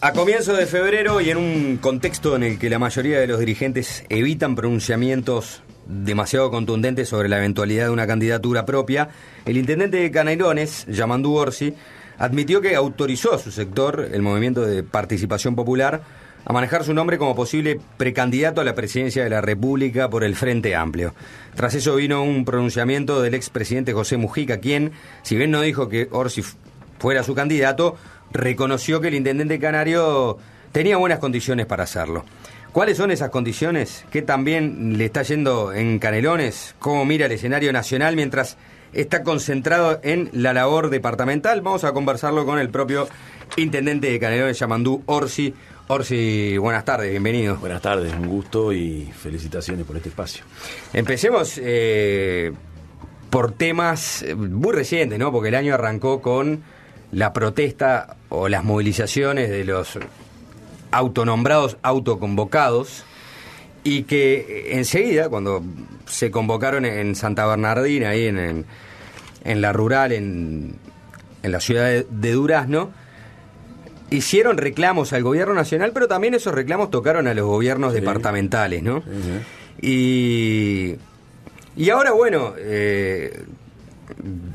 A comienzos de febrero y en un contexto en el que la mayoría de los dirigentes evitan pronunciamientos demasiado contundentes sobre la eventualidad de una candidatura propia, el intendente de Canailones, Yamandú Orsi, admitió que autorizó a su sector, el Movimiento de Participación Popular, a manejar su nombre como posible precandidato a la presidencia de la República por el Frente Amplio. Tras eso vino un pronunciamiento del expresidente José Mujica, quien, si bien no dijo que Orsi fuera su candidato, reconoció que el intendente canario tenía buenas condiciones para hacerlo. ¿Cuáles son esas condiciones? ¿Qué también le está yendo en Canelones? ¿Cómo mira el escenario nacional mientras está concentrado en la labor departamental? Vamos a conversarlo con el propio intendente de Canelones, Yamandú Orsi. Orsi, buenas tardes, bienvenido. Buenas tardes, un gusto y felicitaciones por este espacio. Empecemos eh, por temas eh, muy recientes, ¿no? Porque el año arrancó con la protesta o las movilizaciones de los autonombrados autoconvocados y que enseguida, cuando se convocaron en Santa Bernardina, ahí en, la rural, en, la ciudad de, Durazno, hicieron reclamos al gobierno nacional, pero también esos reclamos tocaron a los gobiernos departamentales, ¿no? Y, y ahora, bueno, eh,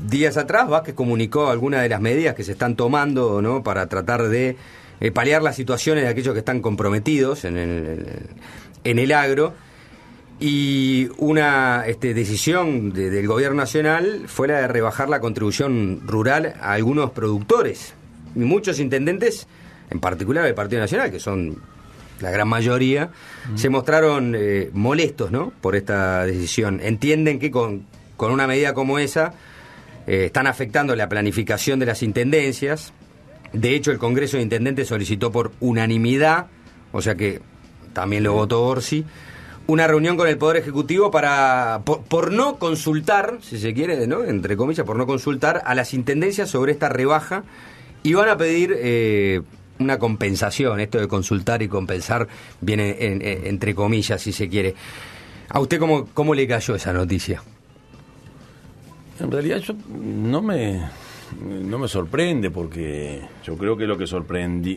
días atrás Vázquez comunicó algunas de las medidas que se están tomando para tratar de eh, paliar las situaciones de aquellos que están comprometidos en el, agro. Y una este, decisión del gobierno nacional fue la de rebajar la contribución rural a algunos productores. Y muchos intendentes, en particular del Partido Nacional, que son la gran mayoría, se mostraron eh, molestos por esta decisión. Entienden que con con una medida como esa eh, están afectando la planificación de las intendencias. De hecho, el Congreso de Intendentes solicitó por unanimidad, o sea que también lo votó Orsi, una reunión con el Poder Ejecutivo para por, no consultar, si se quiere, ¿no? entre comillas, por no consultar a las intendencias sobre esta rebaja y van a pedir eh, una compensación, esto de consultar y compensar viene entre comillas, si se quiere. ¿A usted cómo, cómo le cayó esa noticia? En realidad yo no me no me sorprende porque yo creo que lo que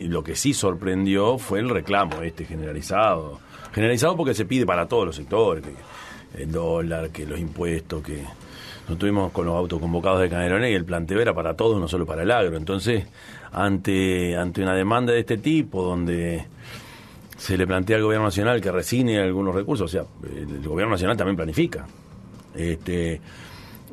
lo que sí sorprendió fue el reclamo este generalizado, generalizado porque se pide para todos los sectores, el dólar, que los impuestos, que no tuvimos con los autoconvocados de Canelones y el planteo era para todos, no solo para el agro. Entonces, ante ante una demanda de este tipo donde se le plantea al gobierno nacional que resigne algunos recursos, o sea, el gobierno nacional también planifica. Este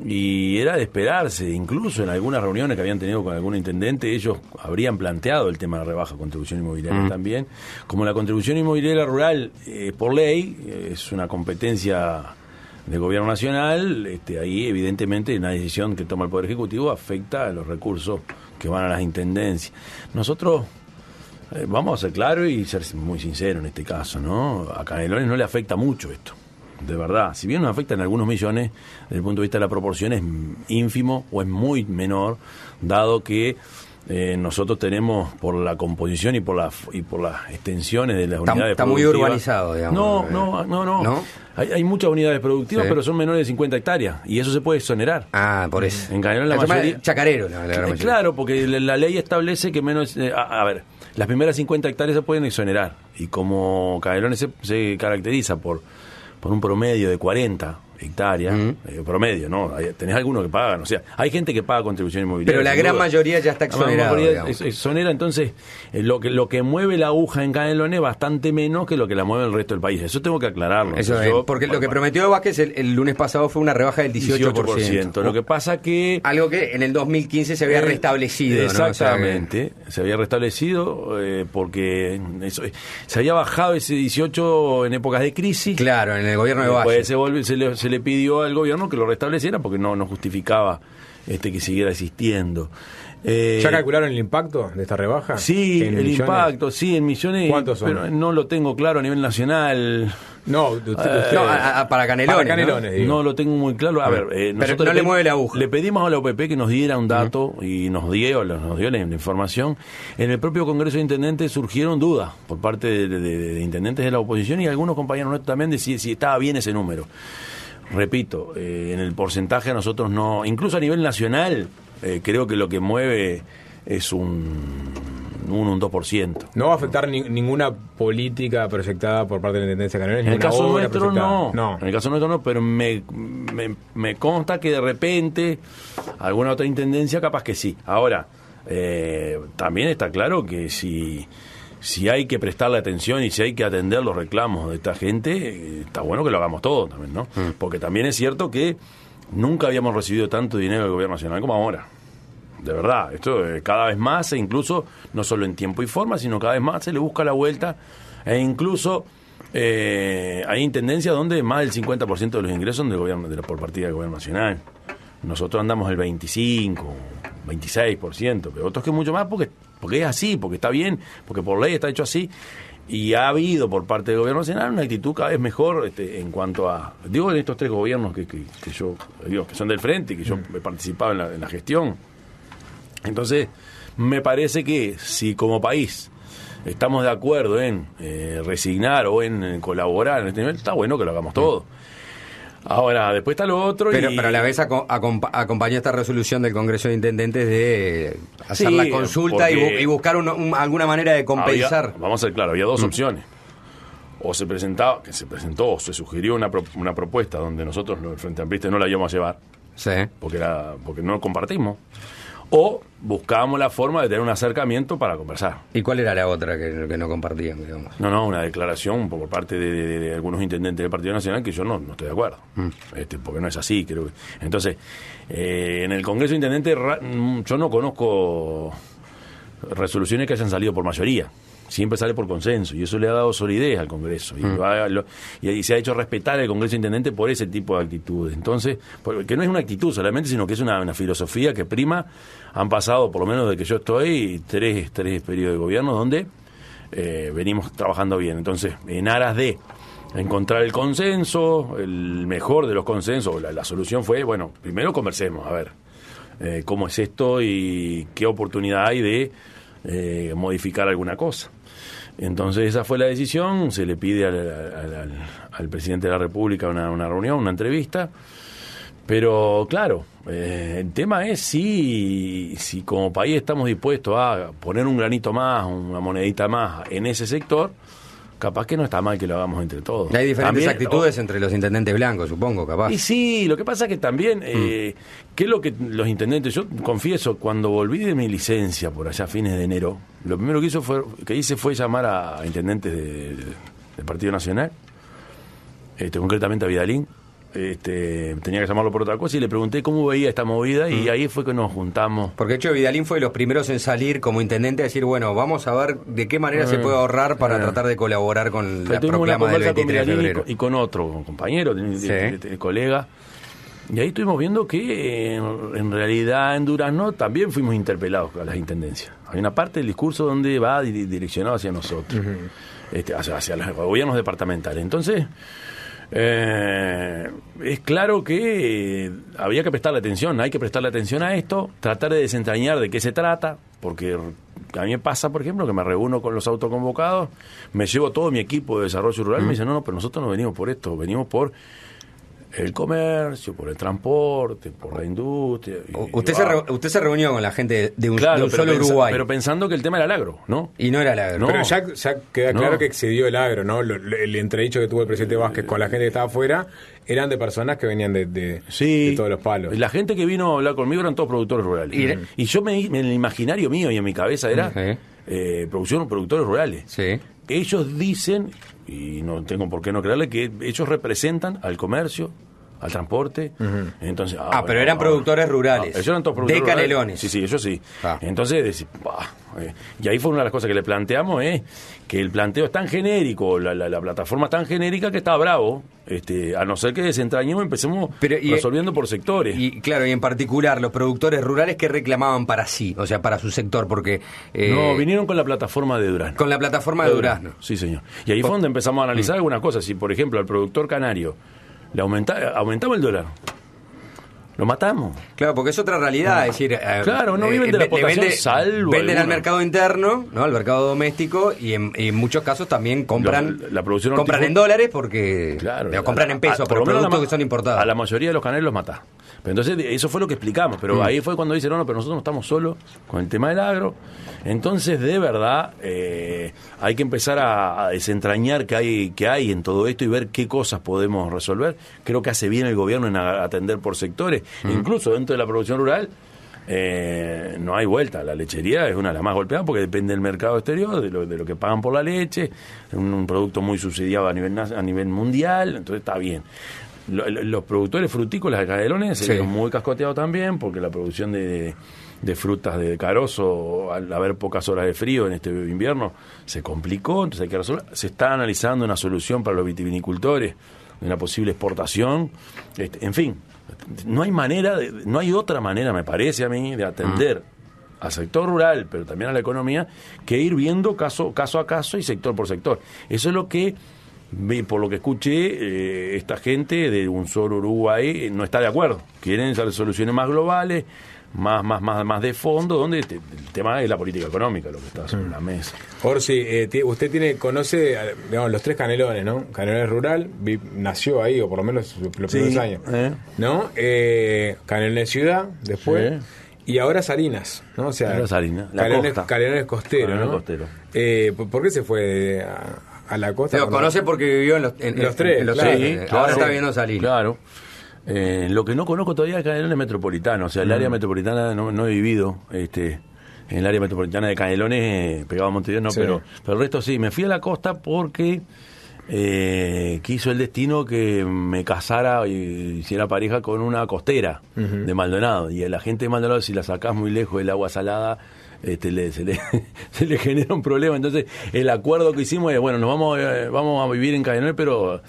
y era de esperarse, incluso en algunas reuniones que habían tenido con algún intendente, ellos habrían planteado el tema de la rebaja de contribución inmobiliaria también. Como la contribución inmobiliaria rural, eh, por ley, eh, es una competencia del gobierno nacional, este, ahí evidentemente una decisión que toma el Poder Ejecutivo afecta a los recursos que van a las intendencias. Nosotros eh, vamos a ser claros y ser muy sinceros en este caso, ¿no? A Canelones no le afecta mucho esto de verdad. Si bien nos afectan algunos millones, desde el punto de vista de la proporción es ínfimo o es muy menor, dado que eh, nosotros tenemos por la composición y por las y por las extensiones de las unidades productivas. Está muy urbanizado, digamos. No, no, no, no. Hay, muchas unidades productivas, pero son menores de 50 hectáreas y eso se puede exonerar. Ah, por eso. En Cadelón la, mayoría. Chacarero, eh, Claro, porque la, ley establece que menos. Eh, a, ver, las primeras 50 hectáreas se pueden exonerar y como caderones se, se caracteriza por ...con un promedio de 40 hectárea, mm. promedio, ¿no? tenés algunos que pagan, o sea, hay gente que paga contribuciones inmobiliarias. Pero la gran mayoría ya está exonerada. exonera, entonces, eh, lo, que, lo que mueve la aguja en Canelones es bastante menos que lo que la mueve el resto del país. Eso tengo que aclararlo. porque lo que prometió Vázquez el, lunes pasado fue una rebaja del 18%. Lo que pasa que... Algo que en el 2015 se había eh, restablecido. exactamente, se había restablecido eh, porque se había bajado ese 18% en épocas de crisis. Claro, en el gobierno de Vázquez. se, volvió, le pidió al gobierno que lo restableciera porque no, no justificaba este, que siguiera existiendo. Eh, ¿Ya calcularon el impacto de esta rebaja? Sí, el impacto, sí, en millones. ¿Cuántos son? no lo tengo claro a nivel nacional. No, ah, para Canelones. ¿no? lo tengo muy claro. A ver, Pero eh, no le, mueve la aguja. Le pedimos a la OPP que nos diera un dato y nos dio, nos dio la, información. En el propio Congreso de Intendentes surgieron dudas por parte de, intendentes de la oposición y algunos compañeros nuestros también de si, si estaba bien ese número repito, eh, en el porcentaje a nosotros no, incluso a nivel nacional, eh, creo que lo que mueve es un 1, un 2%. No va a afectar ninguna política proyectada por parte de la Intendencia Canaria. En el caso nuestro no. no. En el caso nuestro no, pero me, consta que de repente alguna otra Intendencia capaz que sí. Ahora, eh, también está claro que si si hay que prestarle atención y si hay que atender los reclamos de esta gente, está bueno que lo hagamos todo también, ¿no? Mm. Porque también es cierto que nunca habíamos recibido tanto dinero del gobierno nacional como ahora. De verdad, esto eh, cada vez más, e incluso no solo en tiempo y forma, sino cada vez más se le busca la vuelta, e incluso eh, hay intendencias donde más del 50% de los ingresos son del gobierno, de la, por partida del gobierno nacional. Nosotros andamos el 25, 26%, pero otros que mucho más porque, porque es así, porque está bien, porque por ley está hecho así. Y ha habido por parte del gobierno nacional una actitud cada vez mejor este, en cuanto a, digo, en estos tres gobiernos que, yo, digo, que son del frente y que yo mm. he participado en la, gestión. Entonces, me parece que si como país estamos de acuerdo en eh, resignar o en, colaborar en este nivel, está bueno que lo hagamos mm. todo. Ahora, después está lo otro. Pero, y... pero a la vez acompañó esta resolución del Congreso de Intendentes de hacer la consulta y, buscar alguna manera de compensar. vamos a ser claros, había dos mm. opciones. O se presentaba, que se presentó, o se sugirió una, propuesta donde nosotros, el Frente Amplista, no la íbamos a llevar. Sí. Porque, era, porque no compartimos o buscábamos la forma de tener un acercamiento para conversar. ¿Y cuál era la otra que, no compartían, No, no, una declaración por parte de, algunos intendentes del Partido Nacional que yo no, estoy de acuerdo, mm. este, porque no es así, creo Entonces, eh, en el Congreso intendente mm, yo no conozco resoluciones que hayan salido por mayoría siempre sale por consenso y eso le ha dado solidez al Congreso y, mm. se ha hecho respetar el Congreso Intendente por ese tipo de actitudes. Entonces, que no es una actitud solamente, sino que es una, filosofía que prima. Han pasado, por lo menos desde que yo estoy, tres, tres periodos de gobierno donde eh, venimos trabajando bien. Entonces, en aras de encontrar el consenso, el mejor de los consensos, la, solución fue, bueno, primero conversemos, a ver, eh, cómo es esto y qué oportunidad hay de eh, modificar alguna cosa. Entonces esa fue la decisión, se le pide al, presidente de la República una, reunión, una entrevista, pero claro, eh, el tema es si, si como país estamos dispuestos a poner un granito más, una monedita más en ese sector, capaz que no está mal que lo hagamos entre todos. Hay diferentes actitudes entre los intendentes blancos, supongo, capaz. Y sí, lo que pasa es que también, eh, mm. ¿qué es lo que los intendentes, yo confieso, cuando volví de mi licencia por allá a fines de enero, lo primero que, hizo fue, que hice fue llamar a intendentes del Partido Nacional, este, concretamente a Vidalín, este, tenía que llamarlo por otra cosa y le pregunté cómo veía esta movida y ahí fue que nos juntamos. Porque de hecho Vidalín fue de los primeros en salir como intendente a decir, bueno, vamos a ver de qué manera se eh, puede ahorrar para eh. tratar de colaborar con la proclama del 23 de Y con otro compañero, colega. Y ahí estuvimos viendo que eh, en realidad en Durazno también fuimos interpelados a las intendencias. Hay una parte del discurso donde va direccionado hacia nosotros, este, hacia, hacia los gobiernos departamentales. Entonces, eh, es claro que había que prestarle atención, hay que prestarle atención a esto, tratar de desentrañar de qué se trata, porque a mí me pasa, por ejemplo, que me reúno con los autoconvocados, me llevo todo mi equipo de desarrollo rural, y me dicen, no, no, pero nosotros no venimos por esto, venimos por el comercio, por el transporte, por la industria. usted, se usted se reunió con la gente de un, solo Uruguay. Pero pensando que el tema era el agro, ¿no? Y no era el agro. No, pero ya, queda claro que excedió el agro, ¿no? el entredicho que tuvo el presidente Vázquez con la gente que estaba afuera eran de personas que venían de, todos los palos. la gente que vino a hablar conmigo eran todos productores rurales. Y, yo me, en el imaginario mío y en mi cabeza era eh, producción productores rurales. Sí. Ellos dicen y no tengo por qué no creerle que ellos representan al comercio al transporte. Entonces, ah, ah pero eran ah, productores ah, rurales. ellos eran todos productores de Canelones. Sí, sí, sí. Entonces, eh, y ahí fue una de las cosas que le planteamos, es eh, que el planteo es tan genérico, la, plataforma es tan genérica que está bravo, este, a no ser que desentrañemos, empecemos eh, resolviendo por sectores. Y claro, y en particular los productores rurales que reclamaban para sí, o sea, para su sector, porque... no, vinieron con la plataforma de Durazno. Con la plataforma de, durán Sí, señor. Y ahí fue donde empezamos a analizar mm. algunas cosas. Si, por ejemplo, al productor canario le aumentamos el dólar. Lo matamos. Claro, porque es otra realidad. Ah, es decir, eh, claro, no eh, viven eh, de la salvo. Venden al mercado interno, ¿no? al mercado doméstico, y en, muchos casos también compran compran en dólares porque. Claro. compran en pesos, por, productos que son importados. A la mayoría de los canales los mata. entonces, eso fue lo que explicamos. Pero mm. ahí fue cuando dicen, no, no, pero nosotros no estamos solos con el tema del agro. Entonces, de verdad, hay que empezar a, desentrañar qué hay, hay en todo esto y ver qué cosas podemos resolver. Creo que hace bien el gobierno en atender por sectores. Mm. Incluso dentro de la producción rural, eh, no hay vuelta. La lechería es una de las más golpeadas porque depende del mercado exterior, de lo, que pagan por la leche, un, producto muy subsidiado a nivel, a nivel mundial, entonces está bien. los productores frutícolas de Canelones se eh, muy cascoteados también porque la producción de de frutas de carozo, al haber pocas horas de frío en este invierno, se complicó, entonces hay que resolver. Se está analizando una solución para los vitivinicultores, una posible exportación, este, en fin, no hay manera, de, no hay otra manera, me parece a mí, de atender. Mm. al sector rural, pero también a la economía, que ir viendo caso, caso a caso y sector por sector. Eso es lo que por lo que escuché, eh, esta gente de un solo Uruguay eh, no está de acuerdo. Quieren soluciones más globales, más, más, más, más de fondo, donde el tema es la política económica, lo que está en la mesa. Orsi, eh, usted tiene, conoce los tres canelones, ¿no? Canelones Rural, nació ahí, o por lo menos los, primeros años, eh. ¿no? Eh, canelones Ciudad, después. Y ahora Salinas, ¿no? O sea, canelones, canelones Costero, ¿no? Costero. Eh, ¿Por qué se fue a, la costa? Lo conoce porque vivió en los, tres. ahora está viendo Salinas. Claro. Eh, lo que no conozco todavía es Canelones Metropolitano, o sea, el área mm. metropolitana no, he vivido. este en el área metropolitana de Canelones, eh, pegado a Montevideo, no, pero, el resto sí. Me fui a la costa porque eh, quiso el destino que me casara y hiciera pareja con una costera de Maldonado. Y a la gente de Maldonado, si la sacás muy lejos del agua salada, este, se, le, genera un problema. Entonces, el acuerdo que hicimos es, bueno, nos vamos, vamos a vivir en Canelones, pero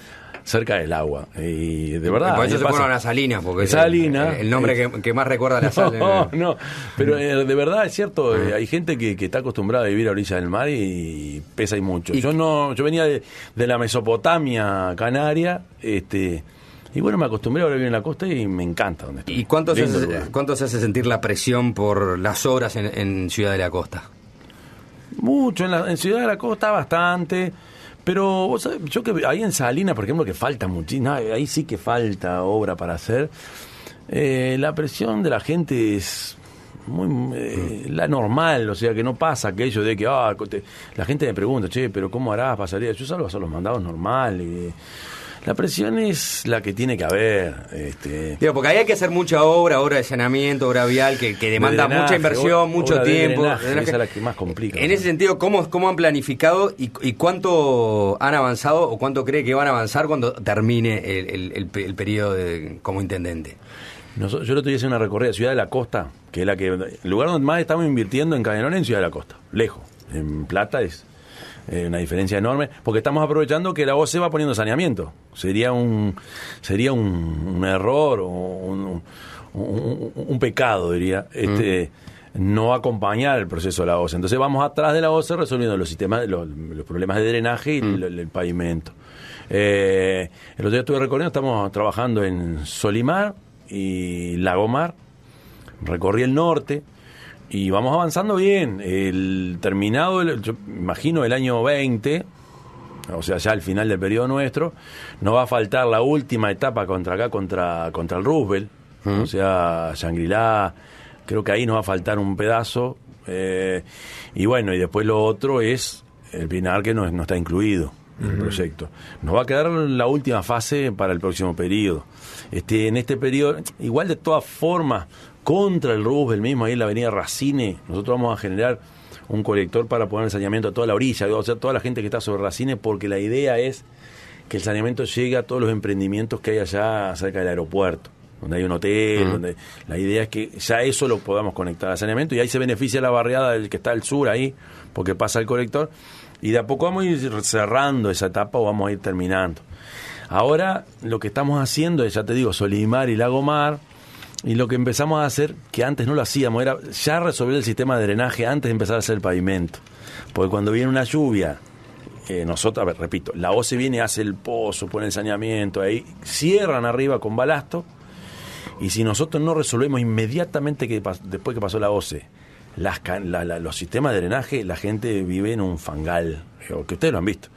cerca del agua. Y de verdad. Por eso se ponen a Salinas, porque el, nombre que, más recuerda a la sal. No, no, pero eh, de verdad es cierto, eh, hay gente que, está acostumbrada a vivir a orilla del mar y, pesa y mucho. yo no, yo venía de, la Mesopotamia canaria, este. Y bueno, me acostumbré a vivir en la costa y me encanta donde estoy. ¿Y cuánto, se hace, cuánto hace sentir la presión por las obras en, Ciudad de la Costa? Mucho, en, en Ciudad de la Costa bastante. Pero ¿vos yo que ahí en Salina, por ejemplo, que falta muchísimo, ahí sí que falta obra para hacer. Eh, la presión de la gente es muy eh, la normal, o sea, que no pasa aquello de que ah, la gente me pregunta, che, pero ¿cómo harás? Pasaría. Yo salgo a hacer los mandados normales. La presión es la que tiene que haber. Este. Digo, porque ahí hay que hacer mucha obra, obra de saneamiento, obra vial, que, demanda mucha inversión, mucho tiempo. es la que más complica. En ese sentido, ¿cómo, cómo han planificado y, cuánto han avanzado o cuánto cree que van a avanzar cuando termine el, el, periodo de, como intendente? yo lo tuviese una recorrida, Ciudad de la Costa, que es la que. El lugar donde más estamos invirtiendo en Cadenón en Ciudad de la Costa, lejos. En Plata es eh, una diferencia enorme, porque estamos aprovechando que la OCE va poniendo saneamiento. Sería un, sería un, error o un, pecado, diría, este, mm. no acompañar el proceso de la OCE. Entonces vamos atrás de la OCE resolviendo los, sistemas, los, problemas de drenaje y mm. el, pavimento. Eh, el otro día estuve recorriendo, estamos trabajando en Solimar y Lagomar. Recorrí el norte, y vamos avanzando bien. El terminado, imagino, el año 20, o sea, ya al final del periodo nuestro, nos va a faltar la última etapa contra acá, contra, contra el Roosevelt. O sea, Shangri-La, creo que ahí nos va a faltar un pedazo. Eh, y bueno, y después lo otro es el pinar que no está incluido el proyecto. Nos va a quedar la última fase para el próximo periodo. Este, en este periodo, igual de todas formas, contra el del mismo, ahí en la avenida Racine, nosotros vamos a generar un colector para poner el saneamiento a toda la orilla, o sea, toda la gente que está sobre Racine, porque la idea es que el saneamiento llegue a todos los emprendimientos que hay allá cerca del aeropuerto donde hay un hotel, donde la idea es que ya eso lo podamos conectar al saneamiento y ahí se beneficia la barriada del que está al sur ahí, porque pasa el colector y de a poco vamos a ir cerrando esa etapa o vamos a ir terminando. Ahora lo que estamos haciendo es, ya te digo, Solimar y Lagomar, y lo que empezamos a hacer, que antes no lo hacíamos, era ya resolver el sistema de drenaje antes de empezar a hacer el pavimento. Porque cuando viene una lluvia, eh, nosotros, repito, la OCE viene, hace el pozo, pone el saneamiento, ahí cierran arriba con balasto, y si nosotros no resolvemos inmediatamente que, después que pasó la OCE, las, los sistemas de drenaje, la gente vive en un fangal, eh, que ustedes lo han visto.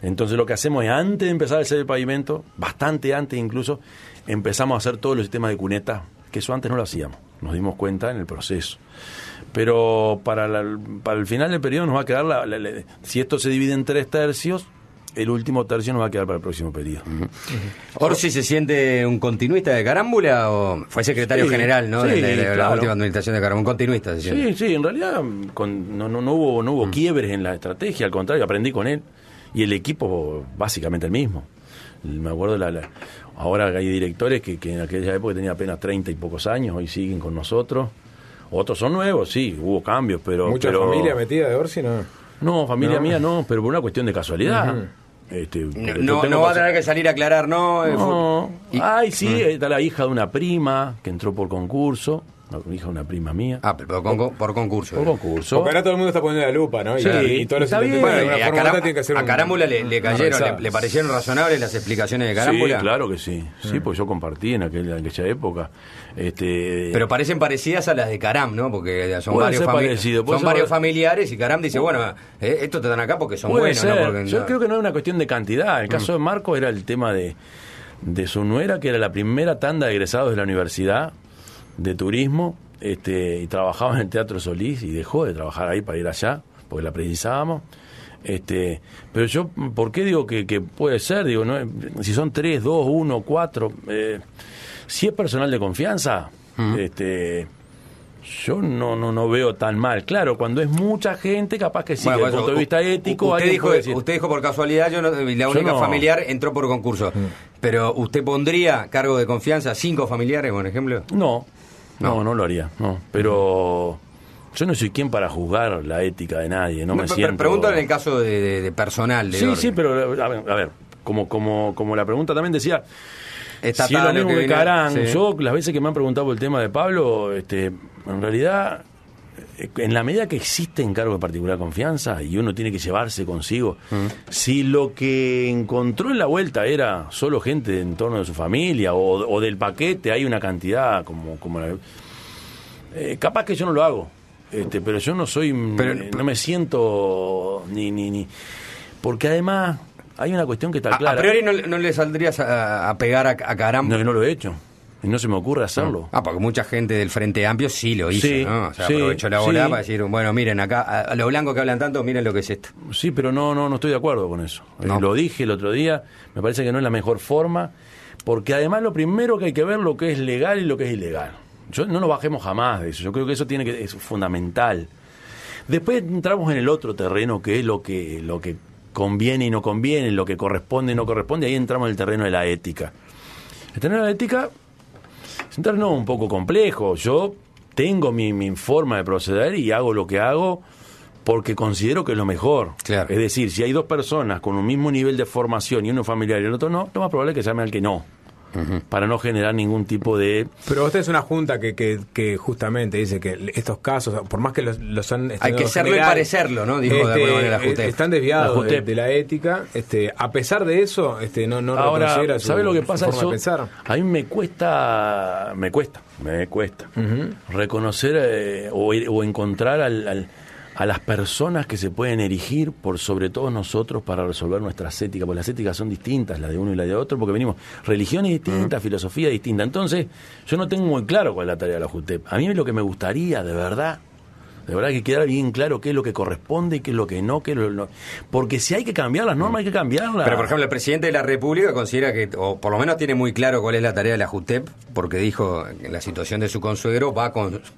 Entonces lo que hacemos es, antes de empezar a hacer el pavimento, bastante antes incluso, empezamos a hacer todos los sistemas de cuneta que eso antes no lo hacíamos, nos dimos cuenta en el proceso. Pero para, para el final del periodo nos va a quedar, si esto se divide en tres tercios, el último tercio no va a quedar para el próximo periodo. ¿Orsi se siente un continuista de Carámbula o fue secretario general ¿no? de, la última administración de Carámbula? Un continuista, Sí, sí, en realidad no, hubo, no hubo mm. quiebres en la estrategia, al contrario, aprendí con él y el equipo básicamente el mismo. Me acuerdo, la, ahora hay directores que, en aquella época tenía apenas 30 y pocos años, hoy siguen con nosotros. Otros son nuevos, sí, hubo cambios, pero... ¿Mucha familia metida de Orsi, no? No, familia mía no, pero por una cuestión de casualidad. Este, no, no, va a tener que salir a aclarar, ¿no? Eh, no. Ay, sí, eh, está la hija de una prima que entró por concurso hijo de una prima mía. Ah, pero por, concurso. Por eh. concurso. Porque ahora todo el mundo está poniendo la lupa, ¿no? Sí, y, y, todos los bien, bueno, a, Caram Carámbula le, cayeron, le, parecieron razonables las explicaciones de Carámbula. Sí, claro que sí. Sí, pues porque yo compartí en, aquella época. Este... Pero parecen parecidas a las de Caram, ¿no? Porque son varios, son varios familiares y Caram dice, bueno, esto eh, estos te dan acá porque son puede buenos. yo creo que no es una cuestión de cantidad. En el caso mm. de Marco era el tema de de su nuera, que era la primera tanda de egresados de la universidad, de turismo este, y trabajaba en el Teatro Solís y dejó de trabajar ahí para ir allá, porque la precisábamos. Este, pero yo, ¿por qué digo que, puede ser? Digo, no, si son tres, dos, uno, cuatro, eh, si es personal de confianza, este, yo no, no, no veo tan mal. Claro, cuando es mucha gente, capaz que sí, desde el pues, punto de vista ético. Usted, dijo, usted dijo por casualidad, yo la única familiar entró por concurso. Pero ¿usted pondría cargo de confianza cinco familiares, por ejemplo? No, no, no, lo haría, no. Pero yo no soy quien para juzgar la ética de nadie, no, me pero siento... en el caso de, personal. sí, sí, pero a ver, como, como, como la pregunta también decía, si lo yo las veces que me han preguntado el tema de Pablo, este, en realidad, eh, en la medida que existe encargo de particular confianza y uno tiene que llevarse consigo, mm. si lo que encontró en la vuelta era solo gente en torno de su familia o, del paquete, hay una cantidad como... como la, eh, capaz que yo no lo hago, este, pero yo no soy, eh, no me siento ni, ni, ni, porque además hay una cuestión que está clara. A priori no, le saldrías a, pegar a, caramba. No, no lo he hecho. Y no se me ocurre hacerlo. Ah, porque mucha gente del Frente Amplio sí lo hizo, sí, ¿no? O la bola para decir, bueno, miren, acá, a los blancos que hablan tanto, miren lo que es esto. Sí, pero no, no, no estoy de acuerdo con eso. Eh, lo dije el otro día, me parece que no es la mejor forma, porque además lo primero que hay que ver lo que es legal y lo que es ilegal. Yo, no nos bajemos jamás de eso. Yo creo que eso tiene que, es fundamental. Después entramos en el otro terreno que es lo que, lo que conviene y no conviene, lo que corresponde y no corresponde. Ahí entramos en el terreno de la ética. El terreno de la ética es un terreno un poco complejo. Yo tengo mi, forma de proceder y hago lo que hago porque considero que es lo mejor. Es decir, si hay dos personas con un mismo nivel de formación y uno familiar y el otro no, lo más probable es que se llame al que no para no generar ningún tipo de... Pero usted es una junta que, que, justamente dice que estos casos, por más que los, han... Hay que serlo y parecerlo, ¿no? Dijo de este, alguna manera la Están desviados De, la ética. Este, a pesar de eso, este, no, no Ahora, ¿sabe lo que pasa? A mí me cuesta, me cuesta, me cuesta reconocer eh, o, encontrar al a las personas que se pueden erigir por sobre todo nosotros para resolver nuestras éticas, porque las éticas son distintas, la de uno y la de otro, porque venimos religiones distintas, filosofía distinta. Entonces, yo no tengo muy claro cuál es la tarea de la JUTEP. A mí lo que me gustaría, de verdad, de verdad que quedar bien claro qué es lo que corresponde y qué es lo que no, Porque si hay que cambiar las normas, hay que cambiarlas. Pero, por ejemplo, el presidente de la República considera que, o por lo menos tiene muy claro cuál es la tarea de la JUTEP, porque dijo en la situación de su consuegro, va a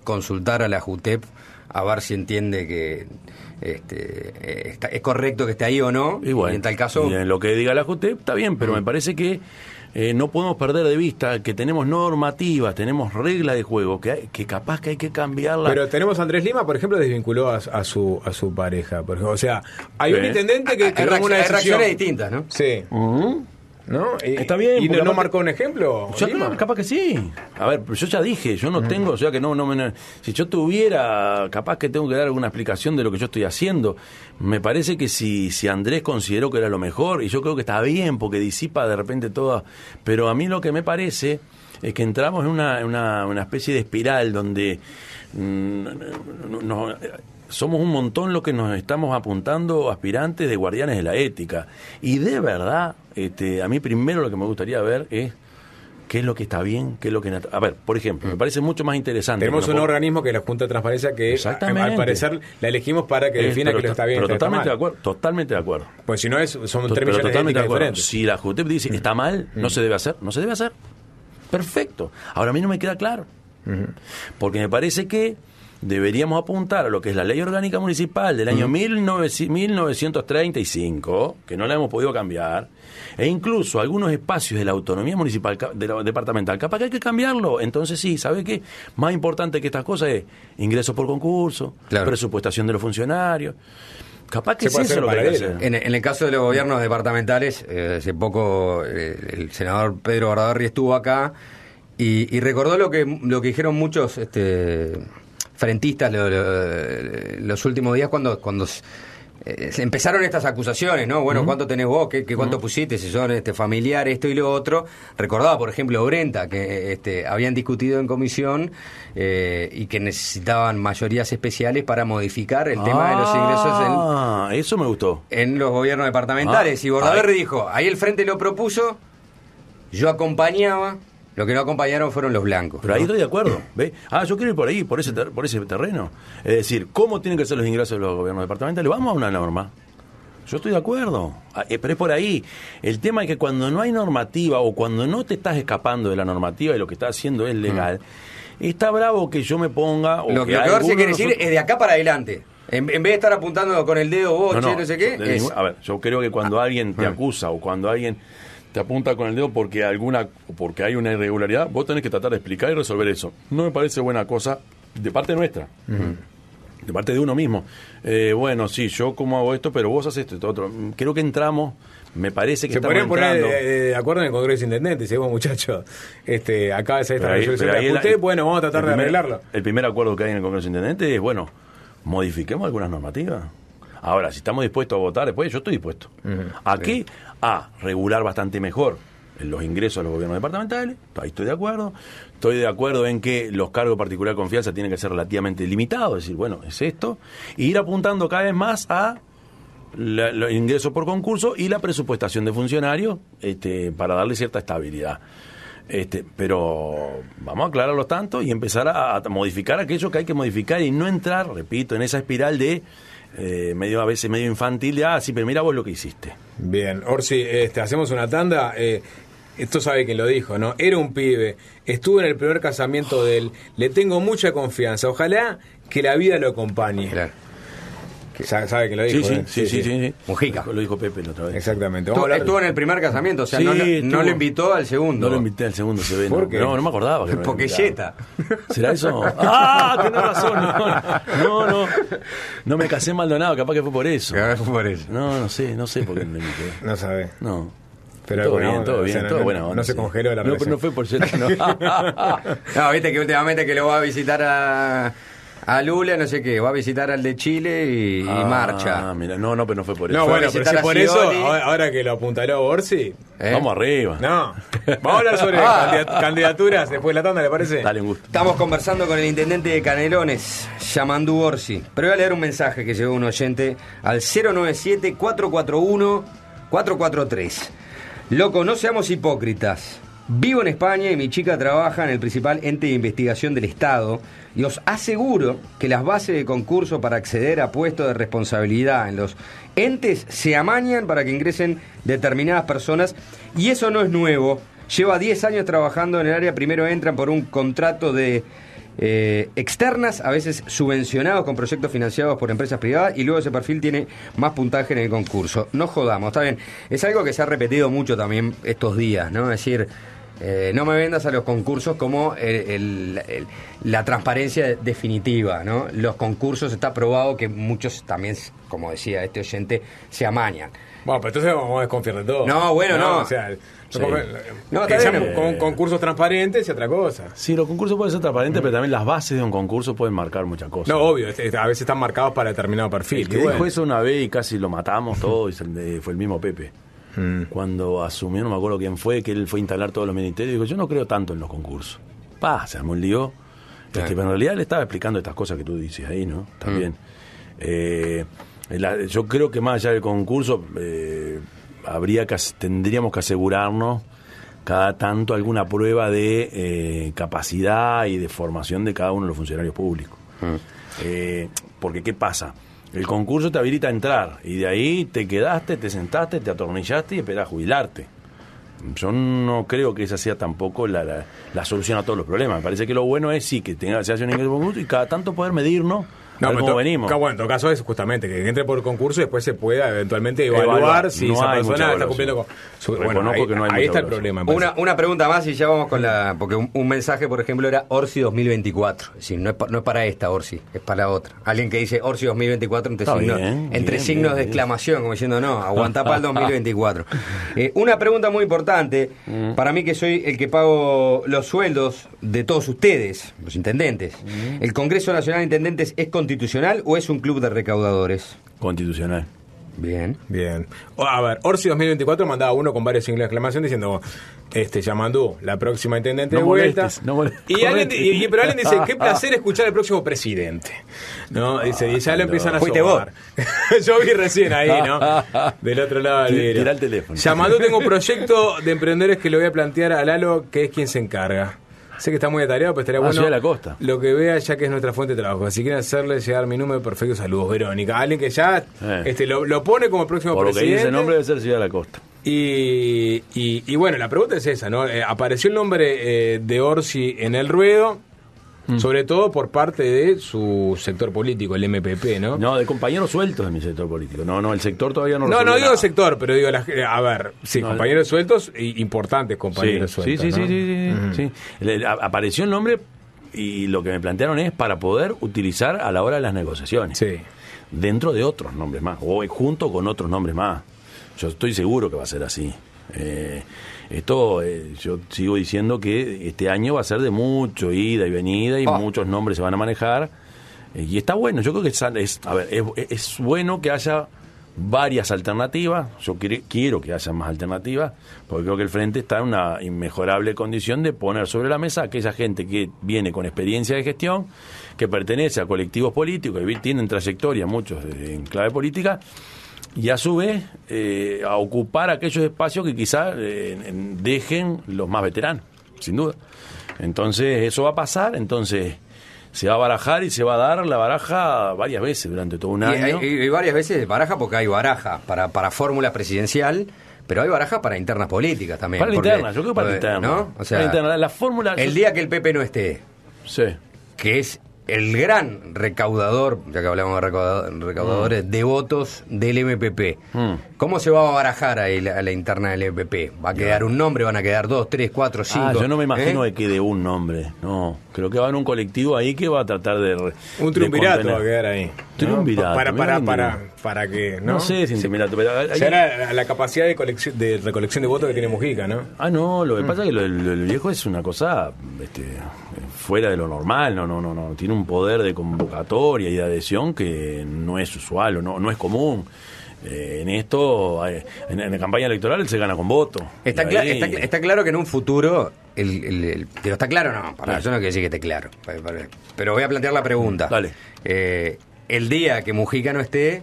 consultar a la JUTEP a ver si entiende que este, es correcto que esté ahí o no. Y, en tal caso. En lo que diga la JUTE está bien, pero mm. me parece que eh, no podemos perder de vista que tenemos normativas, tenemos reglas de juego, que, que capaz que hay que cambiarlas. Pero tenemos a Andrés Lima, por ejemplo, desvinculó a, su, a su pareja. O sea, hay un intendente que, Hay que distintas, ¿no? Sí. Mm. ¿No? Está bien. ¿Y no, marcó un ejemplo? capaz que sí. A ver, yo ya dije, yo no mm. tengo, o sea que no, no, Si yo tuviera, capaz que tengo que dar alguna explicación de lo que yo estoy haciendo. Me parece que si, si Andrés consideró que era lo mejor, y yo creo que está bien, porque disipa de repente todas. Pero a mí lo que me parece es que entramos en una, una, una especie de espiral donde. Mm, no, somos un montón los que nos estamos apuntando aspirantes de guardianes de la ética. Y de verdad, este, a mí primero lo que me gustaría ver es qué es lo que está bien, qué es lo que... A ver, por ejemplo, me mm. parece mucho más interesante. Tenemos un organismo que es la Junta de Transparencia que eh, al parecer la elegimos para que eh, defina que lo está bien. Pero totalmente, de acuerdo, totalmente de acuerdo. Pues si no es, son términos totalmente diferentes Si la Junta dice mm. está mal, no mm. se debe hacer, no se debe hacer. Perfecto. Ahora a mí no me queda claro. Porque me parece que deberíamos apuntar a lo que es la ley orgánica municipal del año 1935, que no la hemos podido cambiar, e incluso algunos espacios de la autonomía municipal, departamental, capaz que hay que cambiarlo. Entonces sí, ¿sabe qué? Más importante que estas cosas es ingresos por concurso, presupuestación de los funcionarios. Capaz que sí lo que hay En, el caso de los gobiernos departamentales, eh, hace poco eh, el senador Pedro Bardarri estuvo acá y, y, recordó lo que, lo que dijeron muchos... Este, frentistas los últimos días cuando, cuando eh, empezaron estas acusaciones, ¿no? Bueno, ¿cuánto tenés vos? ¿Qué, cuánto pusiste? Si son este, familiar, esto y lo otro. Recordaba, por ejemplo, Brenta, que este, habían discutido en comisión eh, y que necesitaban mayorías especiales para modificar el tema de los ah, ingresos en, eso me gustó. en los gobiernos departamentales. Ah, y Bordaberry dijo, ahí el Frente lo propuso, yo acompañaba, lo que no acompañaron fueron los blancos. Pero ahí estoy de acuerdo. ¿ve? Ah, yo quiero ir por ahí, por ese, por ese terreno. Es decir, ¿cómo tienen que ser los ingresos de los gobiernos departamentales? Vamos a una norma. Yo estoy de acuerdo, ah, eh, pero es por ahí. El tema es que cuando no hay normativa o cuando no te estás escapando de la normativa y lo que estás haciendo es legal, mm. está bravo que yo me ponga... lo que, lo quiere decir es de acá para adelante. En, vez de estar apuntando con el dedo vos, no, sé qué... a ver, yo creo que cuando ah. alguien te ah. acusa o cuando alguien te apunta con el dedo porque alguna porque hay una irregularidad, vos tenés que tratar de explicar y resolver eso. No me parece buena cosa de parte nuestra. De parte de uno mismo. Eh, bueno, sí, yo como hago esto, pero vos haces esto, todo otro. Mm, creo que entramos, me parece que Se estamos poner eh, de, acuerdo en el Congreso Intendente, si vos, muchachos, este, acá se esta resolución bueno, vamos a tratar de arreglarlo. El primer acuerdo que hay en el Congreso Intendente es, bueno, modifiquemos algunas normativas. Ahora, si estamos dispuestos a votar después, yo estoy dispuesto. Aquí, a regular bastante mejor los ingresos a los gobiernos departamentales, ahí estoy de acuerdo. Estoy de acuerdo en que los cargos particular confianza tienen que ser relativamente limitados, es decir, bueno, es esto, ir apuntando cada vez más a los ingresos por concurso y la presupuestación de funcionarios este, para darle cierta estabilidad. Este, pero vamos a los tanto y empezar a, a modificar aquello que hay que modificar y no entrar, repito, en esa espiral de eh, medio a veces medio infantil, ya ah, sí, pero mira vos lo que hiciste. Bien, Orsi, este, hacemos una tanda. Eh, esto sabe quien lo dijo, ¿no? Era un pibe, estuve en el primer casamiento de él, le tengo mucha confianza, ojalá que la vida lo acompañe. Claro. ¿Sabe que lo dijo? Eh? Sí, sí, sí, sí, Mujica. Lo dijo Pepe la otra vez. Exactamente. Estuvo en el primer casamiento, o sea, no, le invitó al segundo. No lo invité al segundo, se ve. No, no me acordaba. Porque Jetta. ¿Será eso? ¡Ah! Tiene razón. No, no, no. me casé Maldonado, capaz que fue por eso. Capaz fue por eso. No, no sé, no sé por qué me invité. No sabe. No. Pero todo bien, todo bien, todo No se congeló la No, pero no fue por Jetta, no. no, viste que últimamente que lo voy a visitar a a Lula, no sé qué, va a visitar al de Chile y, marcha. ah, marcha. Mira, no, no, pero no fue por eso. No, bueno, pero si por eso, ahora, que lo apuntaló Orsi. ¿Eh? Vamos arriba. No. Vamos a hablar sobre candidaturas después de la tanda, ¿le parece? Dale un gusto. Estamos conversando con el intendente de Canelones, Yamandú Orsi. Pero voy a leer un mensaje que llegó un oyente al 097-441-443. Loco, no seamos hipócritas. Vivo en España y mi chica trabaja en el principal ente de investigación del Estado y os aseguro que las bases de concurso para acceder a puestos de responsabilidad en los entes se amañan para que ingresen determinadas personas y eso no es nuevo. Lleva 10 años trabajando en el área, primero entran por un contrato de eh, externas, a veces subvencionados con proyectos financiados por empresas privadas, y luego ese perfil tiene más puntaje en el concurso. No jodamos, está bien. Es algo que se ha repetido mucho también estos días, ¿no? Es decir, eh, no me vendas a los concursos como la transparencia definitiva, ¿no? Los concursos está probado que muchos también, como decía este oyente, se amañan. Bueno, pero entonces vamos a desconfiar de todo. No, bueno, no. no. con concursos transparentes y otra cosa. Sí, los concursos pueden ser transparentes, pero también las bases de un concurso pueden marcar muchas cosas. No, obvio, este, este, a veces están marcados para determinado perfil. El que eso una vez y casi lo matamos todo y eh, fue el mismo Pepe. Mm. cuando asumió, no me acuerdo quién fue, que él fue a instalar todos los ministerios, dijo, yo no creo tanto en los concursos. Pa, se Este, pero en realidad le estaba explicando estas cosas que tú dices ahí, ¿no? También. Mm. Eh, yo creo que más allá del concurso, eh, habría que, tendríamos que asegurarnos cada tanto alguna prueba de eh, capacidad y de formación de cada uno de los funcionarios públicos. Mm. porque, ¿qué pasa? El concurso te habilita a entrar y de ahí te quedaste, te sentaste, te atornillaste y esperas jubilarte. Yo no creo que esa sea tampoco la, la, solución a todos los problemas. Me parece que lo bueno es sí que tenga, se hace un ingreso y cada tanto poder medirnos bueno, en todo caso es justamente que entre por concurso y después se pueda eventualmente evaluar si no esa persona está cumpliendo con. bueno, ahí, no hay está el problema. Una, una, pregunta más y ya vamos con la. Porque un, mensaje, por ejemplo, era Orsi 2024. Es decir, no es, para esta Orsi, es para otra. Alguien que dice Orsi 2024 entre signos, entre signos de exclamación, como diciendo no, aguanta para el 2024. una pregunta muy importante mm. para mí, que soy el que pago los sueldos de todos ustedes, los intendentes. Mm. El Congreso Nacional de Intendentes es continuo constitucional o es un club de recaudadores? Constitucional. Bien. Bien. A ver, Orsi 2024 mandaba uno con varios signos de exclamación diciendo, este, Yamandú, la próxima intendente de vuelta. y, alguien, pero alguien dice, qué placer escuchar al próximo presidente. ¿No? Dice, y ya lo empiezan a sobar. Yo vi recién ahí, ¿no? Del otro lado del teléfono. Yamandú, tengo un proyecto de emprendedores que le voy a plantear a Lalo, que es quien se encarga. Sé que está muy atareado, pero estaría ah, bueno. la costa. Lo que vea ya que es nuestra fuente de trabajo. Si quieren hacerle llegar mi número, perfecto, saludos, Verónica. Alguien que ya eh. este, lo, pone como próximo Por presidente. Lo que dice el nombre debe ser Ciudad de la Costa. Y, y, bueno, la pregunta es esa, ¿no? Eh, apareció el nombre eh, de Orsi en el ruedo. Mm. Sobre todo por parte de su sector político, el MPP, ¿no? No, de compañeros sueltos de mi sector político. No, no, el sector todavía no lo No, no digo sector, pero digo, a ver, sí, compañeros sueltos sueltos, importantes compañeros sueltos. Sí, sí, sí, apareció el nombre y lo que me plantearon es para poder utilizar a la hora de las negociaciones. Sí. Dentro de otros nombres más, o junto con otros nombres más. Yo estoy seguro que va a ser así. Eh, esto, eh, yo sigo diciendo que este año va a ser de mucho ida y venida y ah. muchos nombres se van a manejar. Eh, y está bueno, yo creo que es, bueno que haya varias alternativas, yo quiero, quiero que haya más alternativas, porque creo que el Frente está en una inmejorable condición de poner sobre la mesa a aquella gente que viene con experiencia de gestión, que pertenece a colectivos políticos, que tienen trayectoria, muchos eh, en clave política, y a su vez eh, a ocupar aquellos espacios que quizás eh, dejen los más veteranos, sin duda. Entonces eso va a pasar, entonces se va a barajar y se va a dar la baraja varias veces durante todo un año. Y, varias veces baraja porque hay barajas para, para fórmula presidencial. Pero hay baraja para internas políticas también. Para internas, yo creo que para internas. O sea, la fórmula... El día que el PP no esté, sí. que es el gran recaudador, ya que hablamos de recaudadores, mm. de votos del MPP. Mm. ¿Cómo se va a barajar ahí la, la interna del MPP? ¿Va a quedar un nombre? ¿Van a quedar dos, tres, cuatro, ah, cinco? yo no me imagino ¿Eh? que quede un nombre. No, creo que va a haber un colectivo ahí que va a tratar de... Un triunvirato va a quedar ahí. Triunvirato. Para, para, para, para, que... No, sé si triunvirato. Será la, capacidad de, de recolección de votos que tiene Mujica, ¿no? Ah, no, lo que mm. pasa es que el viejo es una cosa este, fuera de lo normal, no, no, no, no. Tiene un poder de convocatoria y de adhesión que no es usual o no, no es común. Eh, en esto, eh, en, la campaña electoral se gana con voto. Está, está, claro que en un futuro, pero está claro, no, para, yo no quiero decir que esté claro, pero voy a plantear la pregunta. Dale. Eh, el día que Mujica no esté,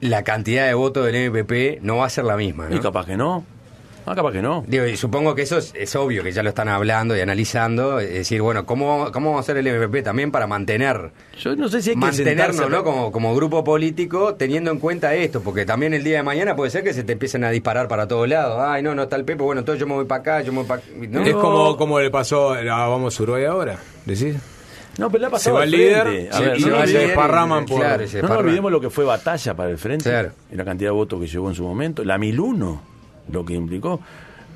la cantidad de votos del MPP no va a ser la misma. Y capaz que no. Ah, capaz que no. Digo, y supongo que eso es, obvio, que ya lo están hablando y analizando. Es decir, bueno, ¿cómo, cómo vamos a hacer el MPP también para mantener? Yo no sé si hay mantenernos, ¿no? Como, como grupo político, teniendo en cuenta esto, porque también el día de mañana puede ser que se te empiecen a disparar para todos lados. Ay, no, no está el Pepe, bueno, entonces yo me voy para acá, yo me voy para Es como, como le pasó a Vamos Uruguay ahora, decís. No, pero le ha Se no, olvidemos lo que fue batalla para el frente y la cantidad de votos que llegó en su momento. La 1001 lo que implicó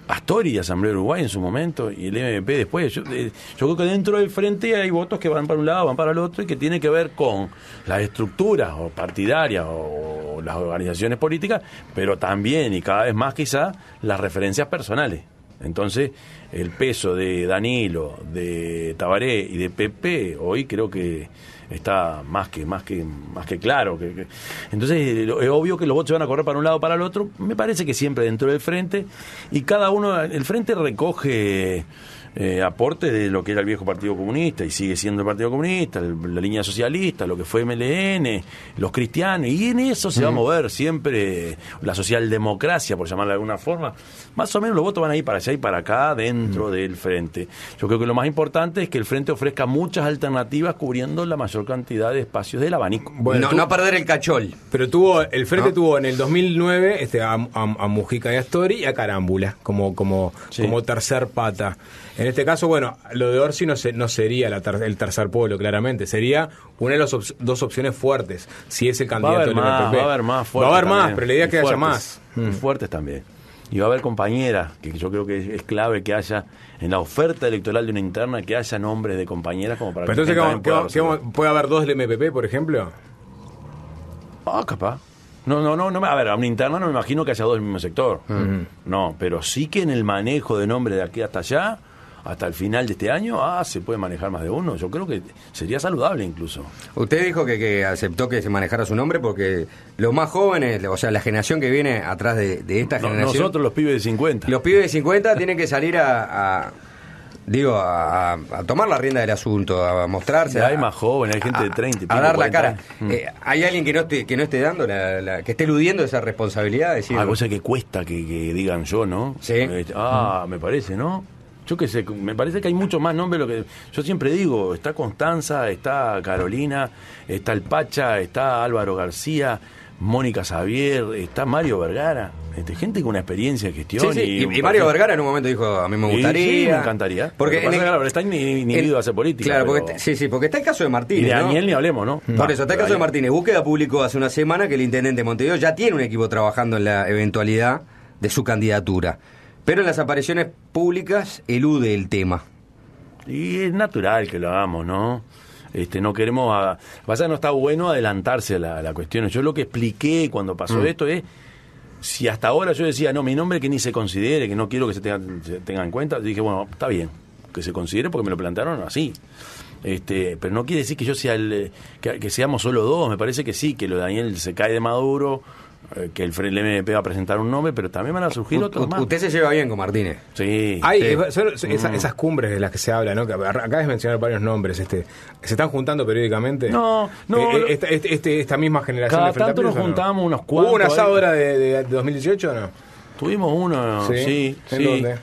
Astori y Asamblea Uruguay en su momento y el MP después. Eh, yo, creo que dentro del frente hay votos que van para un lado, van para el otro y que tiene que ver con las estructuras o partidarias o, las organizaciones políticas, pero también y cada vez más quizás las referencias personales. Entonces, el peso de Danilo, de Tabaré y de PP hoy creo que está más que, más que, más que claro. Que, Entonces, es eh, obvio que los votos van a correr para un lado para el otro, me parece que siempre dentro del frente, y cada uno, el frente recoge eh, aporte de lo que era el viejo Partido Comunista y sigue siendo el Partido Comunista, la línea socialista, lo que fue MLN, los cristianos, y en eso se va a mover siempre eh, la socialdemocracia, por llamarla de alguna forma. Más o menos los votos van a ir para allá y para acá dentro del frente. Yo creo que lo más importante es que el frente ofrezca muchas alternativas cubriendo la mayor cantidad de espacios del abanico. Bueno, no, perder el cachol. Pero tuvo, el frente tuvo en el 2009 este, a, Mujica y Astori y a Carámbula como, como, como tercer pata. En este caso, bueno, lo de Orsi no, sería el tercer pueblo, claramente. Sería una de las dos opciones fuertes, si ese el candidato va a haber más, Va a haber más, va a haber más pero la idea que haya más. Mm. Fuertes también. Y va a haber compañeras, que yo creo que es, clave que haya en la oferta electoral de una interna que haya nombres de compañeras como para pero entonces, puede haber dos del MPP, por ejemplo? Ah, capaz. No, no, no, no. A ver, a una interna no me imagino que haya dos del mismo sector. No, pero sí que en el manejo de nombres de aquí hasta allá hasta el final de este año, ah, se puede manejar más de uno. Yo creo que sería saludable incluso. Usted dijo que, aceptó que se manejara su nombre porque los más jóvenes, o sea, la generación que viene atrás de, esta generación. Nosotros, los pibes de 50. Los pibes de 50 tienen que salir a, digo, a, tomar la rienda del asunto, a mostrarse. Ya hay más jóvenes, hay gente de 30. a dar la cara. Eh, ¿Hay alguien que no esté, que no esté dando, que esté eludiendo esa responsabilidad? Decir, La ah, que cuesta que, digan yo, ¿no? Sí. Este, ah, me parece, ¿no? yo qué sé, me parece que hay mucho más nombres. Lo que yo siempre digo, está Constanza, está Carolina, está El Pacha, está Álvaro García, Mónica Xavier, está Mario Vergara, este, gente con una experiencia en gestión. Y, Mario Vergara en un momento dijo, a mí me gustaría. Sí, me encantaría. Porque claro, está inhibido a política. Claro, porque, sí, sí, porque está el caso de Martínez. Y de Daniel ni hablemos, ¿no? Por eso, está el caso de Martínez. Búsqueda publicó hace una semana que el intendente Montevideo ya tiene un equipo trabajando en la eventualidad de su candidatura. Pero en las apariciones públicas elude el tema. Y es natural que lo hagamos, ¿no? Este, no queremos. A... Pasa no está bueno adelantarse a la, cuestión. Yo lo que expliqué cuando pasó mm. esto es. Si hasta ahora yo decía, no, mi nombre que ni se considere, que no quiero que se tenga, en cuenta, dije, bueno, está bien, que se considere porque me lo plantearon así. Este, pero no quiere decir que yo sea el eh, que, seamos solo dos, me parece que sí, que lo de Daniel se cae de Maduro, eh, que el, frente va a presentar un nombre, pero también van a surgir otros más. Usted se lleva bien con Martínez. Sí. Hay, mm. esas, cumbres de las que se habla, ¿no? es mencionar varios nombres. este ¿Se están juntando periódicamente? No, no. Eh, eh, este, este, esta, misma generación cada tanto nos juntamos unos cuatro ¿Hubo una sabra de, de, 2018 o no? Tuvimos uno, sí. ¿En dónde?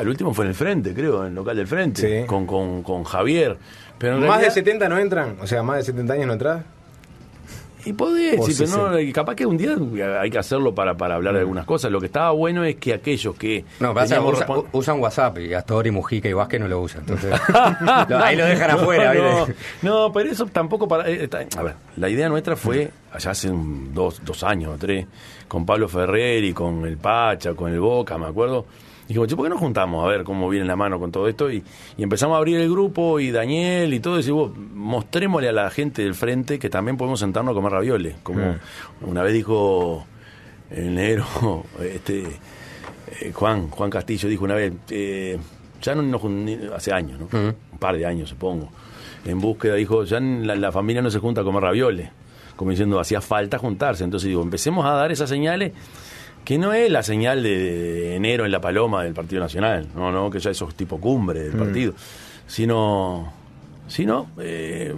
el último fue en el frente, creo, en el local del frente, con, Javier. Pero ¿Más de 70 no entran? O sea, ¿más de 70 años no entran? Y podés, pero capaz que un día hay que hacerlo para, para hablar de algunas cosas. Lo que estaba bueno es que aquellos que. usan WhatsApp y Astor y Mujica y Vázquez no lo usan. ahí lo dejan afuera. No, pero eso tampoco para. Eh, a ver, la idea nuestra fue, allá hace dos, dos años o tres, con Pablo Ferrer y con el Pacha, con el Boca, me acuerdo ...dijo, ¿por qué nos juntamos a ver cómo viene la mano con todo esto? Y, empezamos a abrir el grupo y Daniel y todo, y decimos, mostrémosle a la gente del frente que también podemos sentarnos a comer ravioles. Como una vez dijo el negro, este, eh, Juan, Juan Castillo dijo una vez, eh, ya no nos hace años, ¿no? Un par de años supongo. En búsqueda dijo, ya la, la familia no se junta a comer ravioles como diciendo, hacía falta juntarse. Entonces digo, empecemos a dar esas señales que no es la señal de, enero en la paloma del Partido Nacional, no, no, que ya esos tipo cumbre del mm. partido, sino, sino eh,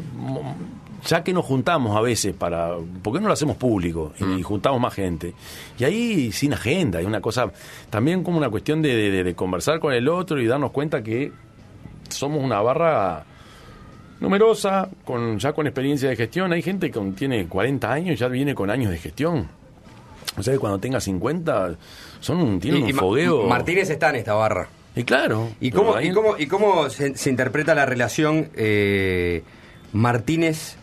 ya que nos juntamos a veces para, ¿por qué no lo hacemos público y, mm. juntamos más gente? Y ahí sin agenda, es una cosa, también como una cuestión de, conversar con el otro y darnos cuenta que somos una barra numerosa, con, ya con experiencia de gestión, hay gente que tiene 40 años y ya viene con años de gestión o cuando tenga 50, son, un fogueo. Martínez está en esta barra. Y claro. ¿Y cómo, y cómo, se, interpreta la relación eh, Martínez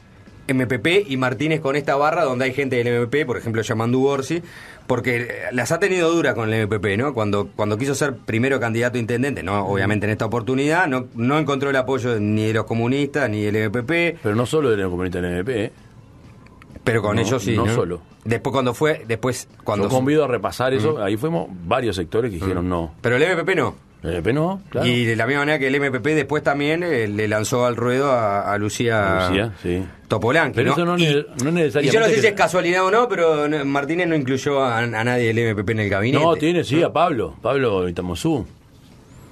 MPP y Martínez con esta barra donde hay gente del MPP, por ejemplo, llamando Gorsi, porque eh, las ha tenido dura con el MPP, ¿no? Cuando, cuando quiso ser primero candidato a intendente, no, obviamente en esta oportunidad, no, no encontró el apoyo ni de los comunistas ni del MPP. Pero no solo de los comunistas del MPP, ¿eh? Pero con ellos sí. No, solo. Después cuando fue, después cuando... Yo convido a repasar eso, ahí fuimos varios sectores que dijeron no. Pero el MPP no. El MPP no, Y de la misma manera que el MPP después también eh, le lanzó al ruedo a, Lucía, Topolán. Pero eso no, Y yo no sé si es casualidad o no, pero Martínez no incluyó a, nadie del MPP en el gabinete. No, tiene, sí, a Pablo. Pablo Itamosú.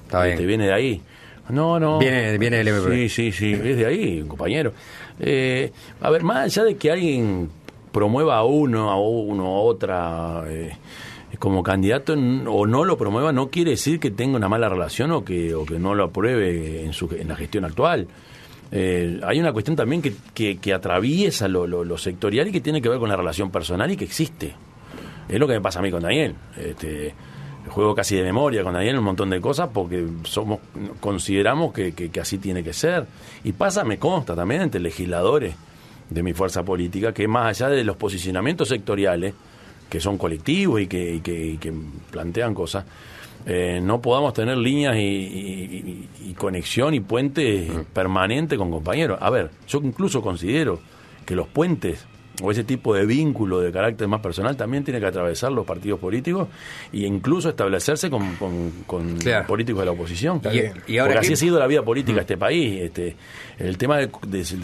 Está este, bien. viene de ahí. No, no. Viene, viene del MPP. Sí, sí, sí. Es de ahí, compañero. Eh, a ver, más allá de que alguien promueva a uno, a uno, a otra eh, como candidato o no lo promueva, no quiere decir que tenga una mala relación o que, o que no lo apruebe en, su, en la gestión actual. Eh, hay una cuestión también que, que, atraviesa lo, sectorial y que tiene que ver con la relación personal y que existe. Es lo que me pasa a mí con Daniel. Este, juego casi de memoria con Daniel un montón de cosas porque somos consideramos que, así tiene que ser. Y pasa, me consta también, entre legisladores de mi fuerza política, que más allá de los posicionamientos sectoriales, que son colectivos y que, plantean cosas, eh, no podamos tener líneas y, conexión y puentes mm. permanentes con compañeros. A ver, yo incluso considero que los puentes o ese tipo de vínculo de carácter más personal también tiene que atravesar los partidos políticos e incluso establecerse con, con, políticos de la oposición. Y, ahora Porque así ha sido la vida política de este país. Este, el tema de,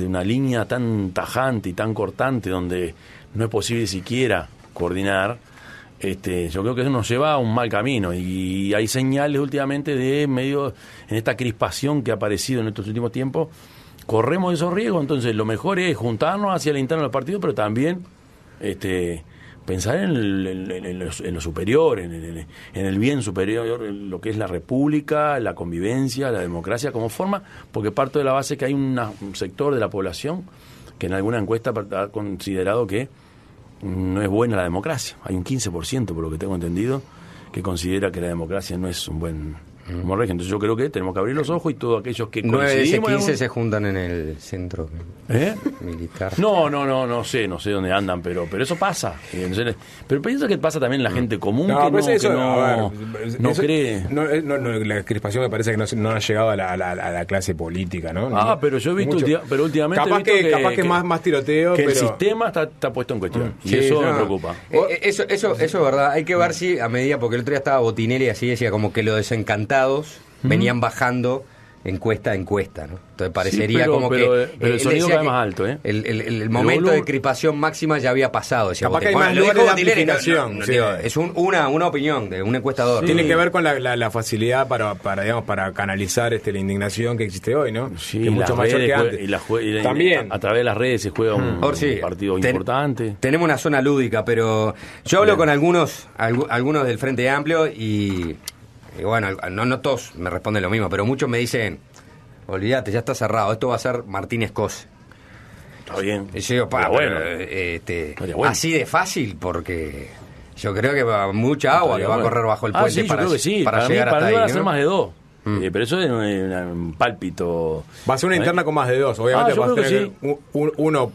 una línea tan tajante y tan cortante donde no es posible siquiera coordinar, este, yo creo que eso nos lleva a un mal camino y hay señales últimamente de medio en esta crispación que ha aparecido en estos últimos tiempos corremos esos riesgos, entonces lo mejor es juntarnos hacia el interno del partido, pero también este, pensar en, lo, superior, en el, bien superior, lo que es la república, la convivencia, la democracia como forma, porque parte de la base que hay un sector de la población que en alguna encuesta ha considerado que no es buena la democracia. Hay un 15%, por lo que tengo entendido, que considera que la democracia no es un buen entonces yo creo que tenemos que abrir los ojos y todos aquellos que 9 y 15 se juntan en el centro ¿Eh? militar. No, no, no, no sé, no sé dónde andan, pero pero eso pasa. Pero pienso que pasa también la gente común no, que, pues no, eso, eh, no, no cree. la crispación me parece que no, ha llegado a la, clase política, ¿no? Ah, pero yo he visto, pero últimamente capaz que, más, más tiroteo, que el sistema está, puesto en cuestión mm. y eso me preocupa. Eh, eso, eso, eso es verdad. Hay que ver si a medida, porque el otro día estaba Botinelli así decía como que lo desencantaba venían bajando encuesta a encuesta, Entonces parecería como que... pero eh, eh, el sonido cae más alto, ¿eh? El, momento de cripación máxima ya había pasado. es una, una opinión de un encuestador. Tiene que ver con la, facilidad para, digamos, para canalizar este, la indignación que existe hoy, ¿no? Sí, que es mucho mayor que antes. También. A, través de las redes se juega un, mm. partido importante. Tenemos una zona lúdica, pero yo hablo con algunos, algunos del Frente Amplio y y bueno, no, no todos me responden lo mismo, pero muchos me dicen, olvídate, ya está cerrado, esto va a ser Martínez Cos. Está bien. Y yo este, así de fácil, porque yo creo que va mucha agua que va a correr bajo el ah, puente para, para, llegar a ser más de dos. Mm. Eh, pero eso es un, pálpito. Va a ser una ¿Eh? interna con más de dos, obviamente. uno,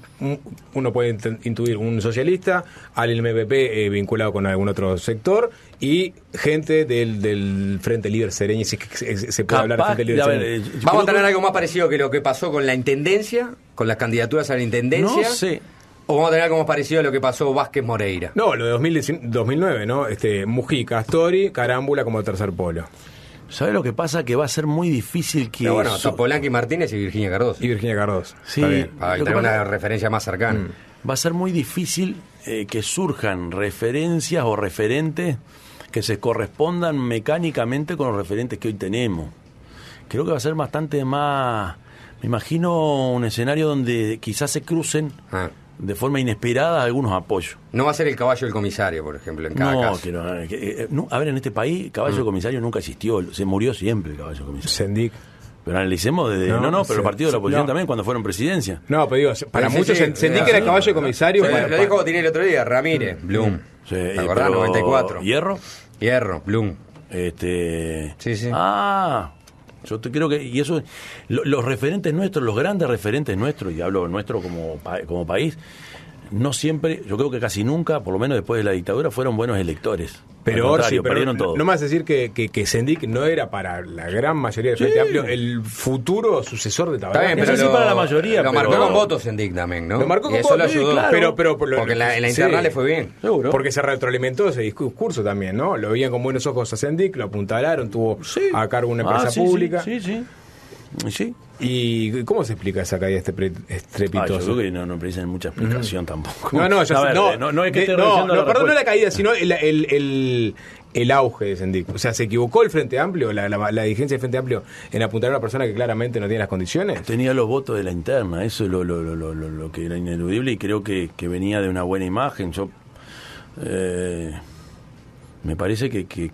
uno puede intuir un socialista, al MPP eh, vinculado con algún otro sector y gente del, Frente Líder Sereña, si se, puede hablar del Frente Líder Vamos a tener algo más parecido que lo que pasó con la intendencia, con las candidaturas a la intendencia. No sé. ¿O vamos a tener algo más parecido a lo que pasó Vázquez Moreira? No, lo de 2009 ¿no? Este, Mujica, Astori, Carámbula como tercer polo. ¿Sabes lo que pasa? Que va a ser muy difícil que. bueno bueno, y Martínez y Virginia Cardoso. Y Virginia Cardoso. Sí, para tener una referencia más cercana. Mm. Va a ser muy difícil eh, que surjan referencias o referentes que se correspondan mecánicamente con los referentes que hoy tenemos. Creo que va a ser bastante más. Me imagino un escenario donde quizás se crucen. Ah de forma inesperada algunos apoyos. No va a ser el caballo del comisario, por ejemplo, en cada caso. Eh, eh, no, a ver, en este país, caballo del mm. comisario nunca existió. Se murió siempre el caballo del comisario. Sendic. Pero analicemos desde. No, no, pero el partido de la oposición también cuando fueron presidencia. No, pero digo, para muchos sendic era el caballo del comisario. lo dijo tiene el otro día, Ramírez, mm. Blum. Eh, ¿Te acordás? 94. ¿Hierro? Hierro, Blum. Este. Sí, sí. Ah, yo te creo que, y eso, lo, los referentes nuestros, los grandes referentes nuestros, y hablo nuestro como, como país, no siempre, yo creo que casi nunca, por lo menos después de la dictadura, fueron buenos electores. Pero, perdieron todo. No más decir que, que, Sendik no era para la gran mayoría de Frente el futuro sucesor de Tabaré. para la mayoría. Lo marcó con votos Sendik también, ¿no? eso ayudó. pero, pero, Porque en la, en interna le fue bien. Porque se retroalimentó ese discurso también, ¿no? Lo veían con buenos ojos a Sendik, lo apuntalaron, tuvo a cargo una ah, empresa pública. Sí, sí. Sí. ¿Y cómo se explica esa caída este estrepitosa? Ah, yo no, no precisan mucha explicación mm. tampoco. No, no, ya eh, no, no, es que no, no la caída, sino el, el, el, auge de Sendic. O sea, ¿se equivocó el Frente Amplio, la, la, la, del Frente Amplio, en apuntar a una persona que claramente no tiene las condiciones? Tenía los votos de la interna, eso es lo, lo, lo, lo que era ineludible y creo que, venía de una buena imagen. Yo. Eh, me parece que, que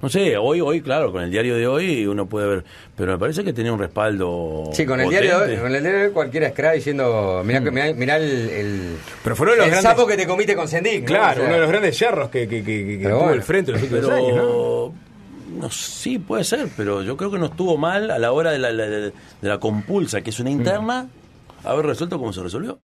no sé, hoy, hoy, claro, con el diario de hoy uno puede ver, pero me parece que tenía un respaldo. Sí, con el, diario de, hoy, con el diario de hoy cualquiera crack diciendo, mirá, mm. mirá, el, pero los el sapo que te comiste con Sendik. Claro, uno de los grandes yerros que, que, que, que tuvo el frente los últimos años. ¿no? sí, puede ser, pero yo creo que no estuvo mal a la hora de la, de la compulsa, que es una interna, mm. haber resuelto como se resolvió.